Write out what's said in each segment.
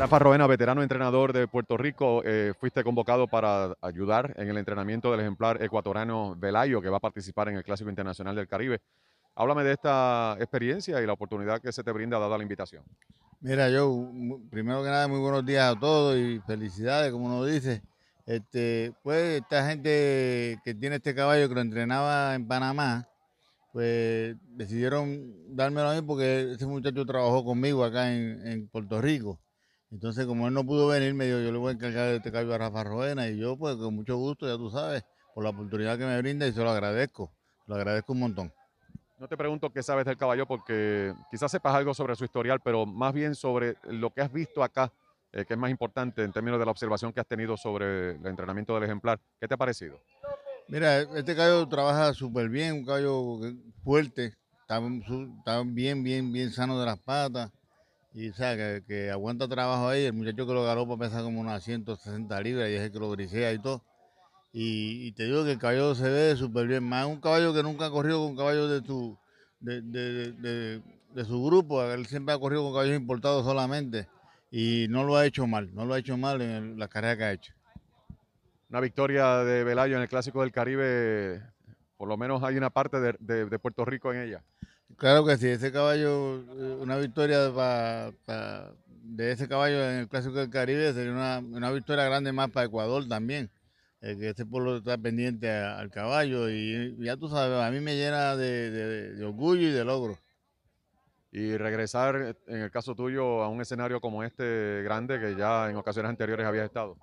Rafa Roena, veterano entrenador de Puerto Rico, eh, fuiste convocado para ayudar en el entrenamiento del ejemplar ecuatoriano Velayo, que va a participar en el Clásico Internacional del Caribe. Háblame de esta experiencia y la oportunidad que se te brinda dada la invitación. Mira, yo, primero que nada, muy buenos días a todos y felicidades, como nos dice. Este, pues esta gente que tiene este caballo que lo entrenaba en Panamá, pues decidieron dármelo a mí porque ese muchacho trabajó conmigo acá en Puerto Rico. Entonces, como él no pudo venir, me dijo, yo le voy a encargar este caballo a Rafa Roena y yo, pues, con mucho gusto, ya tú sabes, por la oportunidad que me brinda y se lo agradezco, lo agradezco un montón. No te pregunto qué sabes del caballo porque quizás sepas algo sobre su historial, pero más bien sobre lo que has visto acá, eh, que es más importante en términos de la observación que has tenido sobre el entrenamiento del ejemplar. ¿Qué te ha parecido? Mira, este caballo trabaja súper bien, un caballo fuerte, está, está bien, bien, bien sano de las patas y o sea, que, aguanta trabajo ahí. El muchacho que lo para pesa como unas 160 libras y es el que lo grisea y todo. Y, te digo que el caballo se ve súper bien. Más un caballo que nunca ha corrido con caballos de tu, de, su grupo. Él siempre ha corrido con caballos importados solamente. Y no lo ha hecho mal. No lo ha hecho mal en la carrera que ha hecho. Una victoria de Velayo en el Clásico del Caribe. Por lo menos hay una parte de Puerto Rico en ella. Claro que sí, ese caballo, eh, una victoria de ese caballo en el Clásico del Caribe sería una, victoria grande más para Ecuador también, eh, que este pueblo está pendiente al caballo y ya tú sabes, a mí me llena de, orgullo y de logro. Y regresar, eh, en el caso tuyo, a un escenario como este grande que ya en ocasiones anteriores había estado.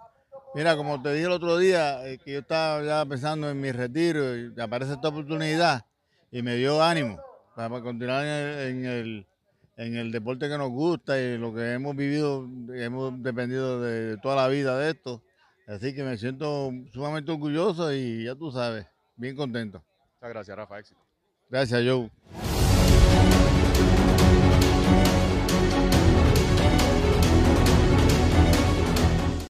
Mira, como te dije el otro día, que yo estaba ya pensando en mi retiro y aparece esta oportunidad y me dio ánimo para, continuar en el, deporte que nos gusta y lo que hemos vivido, hemos dependido de toda la vida de esto. Así que me siento sumamente orgulloso y ya tú sabes, bien contento. Muchas gracias, Rafa. Éxito. Gracias, Joe.